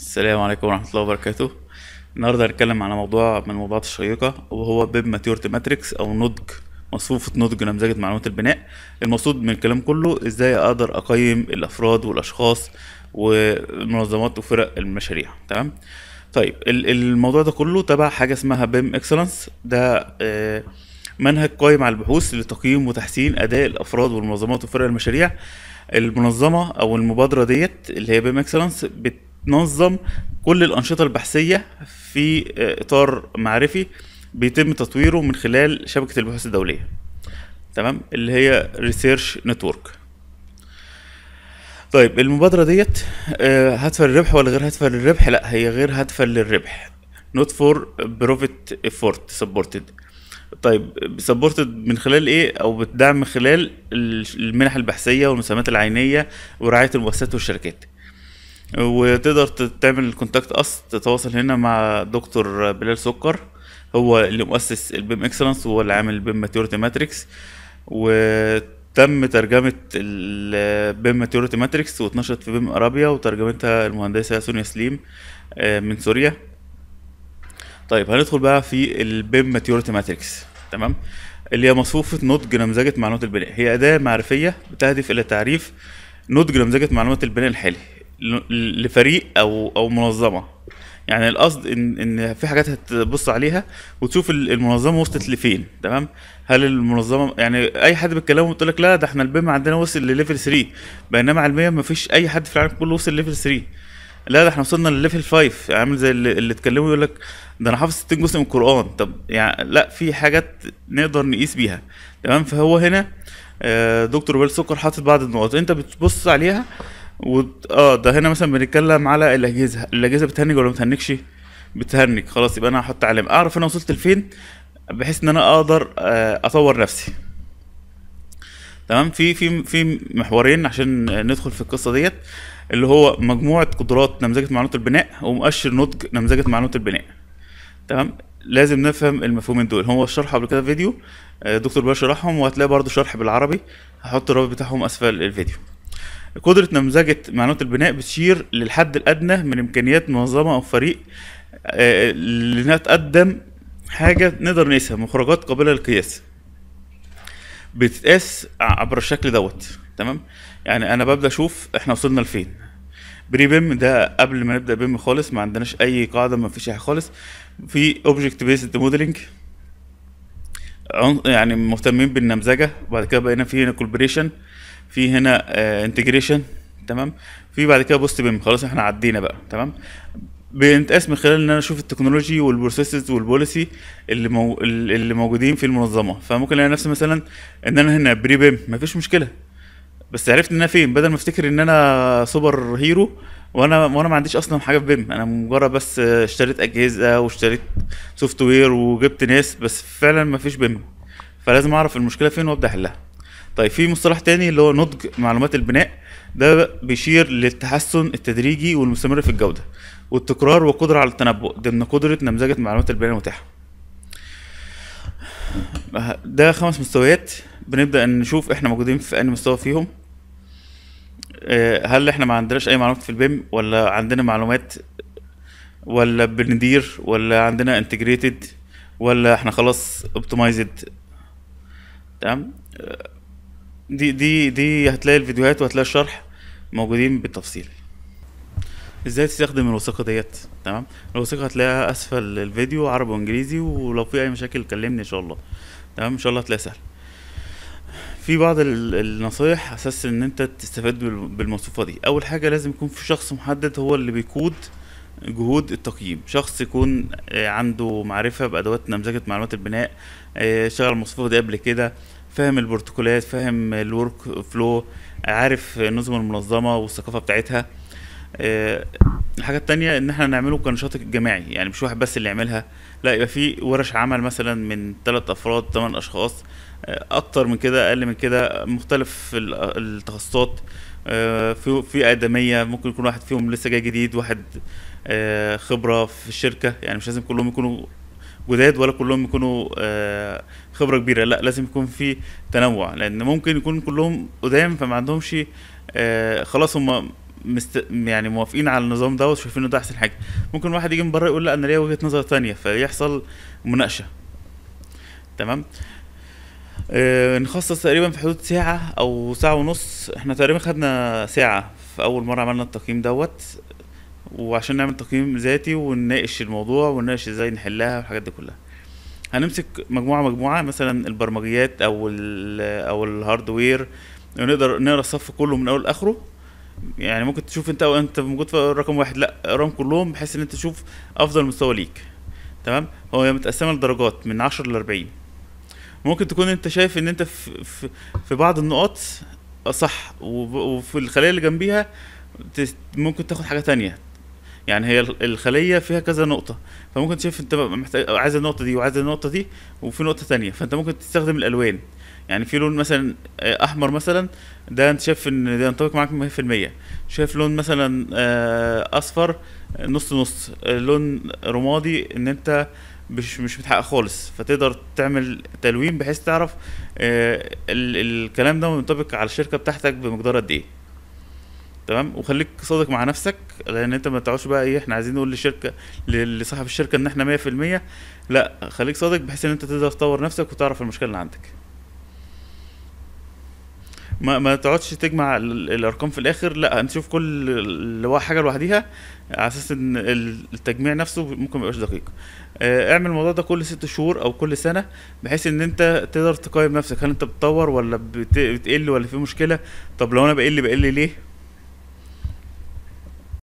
السلام عليكم ورحمة الله وبركاته النهاردة هنتكلم على موضوع من الموضوعات الشيقة وهو بيب ماتيورتي ماتريكس أو نضج مصفوفة نضج نمذجة معلومات البناء المقصود من الكلام كله ازاي اقدر اقيم الافراد والاشخاص والمنظمات وفرق المشاريع تمام طيب الموضوع ده كله تبع حاجة اسمها بيم اكسلنس ده آه، منهج قائم على البحوث لتقييم وتحسين اداء الافراد والمنظمات وفرق المشاريع المنظمة او المبادرة ديت اللي هي بيم اكسلنس بت بتنظم كل الأنشطة البحثية في آه، إطار معرفي بيتم تطويره من خلال شبكة البحوث الدولية تمام اللي هي ريسيرش نتورك طيب المبادرة ديت هدفها آه، للربح ولا غير هدفها للربح لا هي غير هدفها للربح نوت فور بروفيت افورت سبورتد طيب سبورتد من خلال ايه او بتدعم من خلال المنح البحثيه والمساهمات العينيه ورعايه المؤسسات والشركات وتقدر تعمل الكونتاكت اس تتواصل هنا مع دكتور بلال سكر هو اللي مؤسس البيم اكسلنس وهو اللي عامل البيم ماتيوريتي ماتريكس وتم ترجمة البيم ماتيوريتي ماتريكس واتنشرت في بيم ارابيا وترجمتها المهندسة سونيا سليم آه، من سوريا طيب هندخل بقى في البيم ماتيوريتي ماتريكس تمام اللي هي مصفوفة نضج نمذجة معلومات البناء هي أداة معرفية بتهدف إلى تعريف نضج نمذجة معلومات البناء الحالي لفريق او او منظمه يعني القصد ان ان في حاجات هتبص عليها وتشوف المنظمه وصلت لفين تمام هل المنظمه يعني اي حد بيتكلم ويقول لك لا ده احنا البيم عندنا وصل لليفل 3 بينما علميا ما فيش اي حد في العالم كله وصل لليفل 3 لا ده احنا وصلنا لليفل 5 عامل زي اللي, اللي اتكلموا يقول لك ده انا حافظ 60 جزء من القران طب يعني لا في حاجات نقدر نقيس بيها تمام فهو هنا آه، دكتور بيل سكر حاطط بعض النقط انت بتبص عليها و... اه ده هنا مثلا بنتكلم على الاجهزه الاجهزه بتهنج ولا ما بتهنجش بتهنج خلاص يبقى انا هحط علامه اعرف انا وصلت لفين بحيث ان انا اقدر آه، اطور نفسي تمام في في في محورين عشان ندخل في القصه ديت اللي هو مجموعه قدرات نمذجه معلومات البناء ومؤشر نضج نمذجه معلومات البناء تمام لازم نفهم المفهومين دول هو الشرح قبل كده فيديو آه، دكتور باشا شرحهم وهتلاقي برضو شرح بالعربي هحط الرابط بتاعهم اسفل الفيديو قدرة نمذجة معلومات البناء بتشير للحد الأدنى من إمكانيات منظمة أو فريق آه، لأنها تقدم حاجة نقدر نقيسها مخرجات قابلة للقياس بتتقاس عبر الشكل دوت تمام يعني أنا ببدأ أشوف إحنا وصلنا لفين بري بيم ده قبل ما نبدأ بيم خالص ما عندناش أي قاعدة ما فيش حاجة خالص في أوبجكت بيست موديلنج يعني مهتمين بالنمذجه وبعد كده بقينا في كولبريشن في هنا انتجريشن آه، تمام في بعد كده بوست بيم خلاص احنا عدينا بقى تمام بينتقاس من خلال ان انا اشوف التكنولوجي والبروسيسز والبوليسي اللي مو... اللي موجودين في المنظمه فممكن الاقي نفسي مثلا ان انا هنا بري بيم مفيش مشكله بس عرفت ان انا فين بدل ما افتكر ان انا سوبر هيرو وانا وانا ما عنديش اصلا حاجه في بيم انا مجرد بس اشتريت اجهزه واشتريت سوفت وير وجبت ناس بس فعلا مفيش بيم فلازم اعرف المشكله فين وابدا احلها طيب في مصطلح تاني اللي هو نضج معلومات البناء ده بيشير للتحسن التدريجي والمستمر في الجودة والتكرار والقدرة على التنبؤ ضمن قدرة نمذجة معلومات البناء المتاحة ده خمس مستويات بنبدأ نشوف احنا موجودين في أنهي مستوى فيهم آه، هل احنا ما عندناش أي معلومات في البيم ولا عندنا معلومات ولا بندير ولا عندنا انتجريتد ولا احنا خلاص اوبتمايزد تمام آه، دي دي دي هتلاقي الفيديوهات وهتلاقي الشرح موجودين بالتفصيل ازاي تستخدم الوثيقه ديت تمام الوثيقه هتلاقيها اسفل الفيديو عربي وانجليزي ولو في اي مشاكل كلمني ان شاء الله تمام ان شاء الله هتلاقيها سهل في بعض النصايح اساس ان انت تستفاد بالموصوفه دي اول حاجه لازم يكون في شخص محدد هو اللي بيقود جهود التقييم شخص يكون آه، عنده معرفه بادوات نمذجه معلومات البناء اشتغل آه، الموصوفه دي قبل كده فاهم البروتوكولات فاهم الورك فلو عارف نظم المنظمه والثقافه بتاعتها آه، الحاجه الثانيه ان احنا نعمله كنشاط جماعي يعني مش واحد بس اللي يعملها لا يبقى في ورش عمل مثلا من ثلاث افراد ثمان اشخاص آه، اكتر من كده اقل من كده مختلف التخصصات آه، في في ادميه ممكن يكون واحد فيهم لسه جاي جديد واحد خبره في الشركه يعني مش لازم كلهم يكونوا جداد ولا كلهم يكونوا آه، خبره كبيره لا لازم يكون في تنوع لان ممكن يكون كلهم قدام فما عندهمش آه، خلاص هم مست... يعني موافقين على النظام ده وشايفين ده احسن حاجه ممكن واحد يجي من بره يقول لا انا ليا وجهه نظر ثانيه فيحصل مناقشه تمام آه نخصص تقريبا في حدود ساعه او ساعه ونص احنا تقريبا خدنا ساعه في اول مره عملنا التقييم دوت وعشان نعمل تقييم ذاتي ونناقش الموضوع ونناقش ازاي نحلها والحاجات دي كلها هنمسك مجموعه مجموعه مثلا البرمجيات او ال او الهاردوير ونقدر نقرا الصف كله من اول لاخره يعني ممكن تشوف انت او انت موجود في رقم واحد لا اقراهم كلهم بحيث ان انت تشوف افضل مستوى ليك تمام هو متقسمه لدرجات من عشرة ل ممكن تكون انت شايف ان انت في, في, في بعض النقاط صح وفي الخليه اللي جنبيها ممكن تاخد حاجه تانية يعني هي الخليه فيها كذا نقطه فممكن تشوف انت محتاج عايز النقطه دي وعايز النقطه دي وفي نقطه تانية فانت ممكن تستخدم الالوان يعني في لون مثلا آه، احمر مثلا ده انت شايف ان ده ينطبق معاك 100% شايف لون مثلا آه، اصفر نص نص لون رمادي ان انت مش مش متحقق خالص فتقدر تعمل تلوين بحيث تعرف آه، الكلام ده منطبق على الشركه بتاعتك بمقدار قد ايه تمام وخليك صادق مع نفسك لان انت ما تقعدش بقى ايه احنا عايزين نقول للشركه لصاحب الشركه ان احنا 100% لا خليك صادق بحيث ان انت تقدر تطور نفسك وتعرف المشكله اللي عندك ما ما تقعدش تجمع الارقام في الاخر لا هنشوف كل اللي حاجه لوحديها على اساس ان التجميع نفسه ممكن ميبقاش دقيق آه، اعمل الموضوع ده كل ست شهور او كل سنه بحيث ان انت تقدر تقيم نفسك هل انت بتطور ولا بتقل ولا في مشكله طب لو انا بقل بقل ليه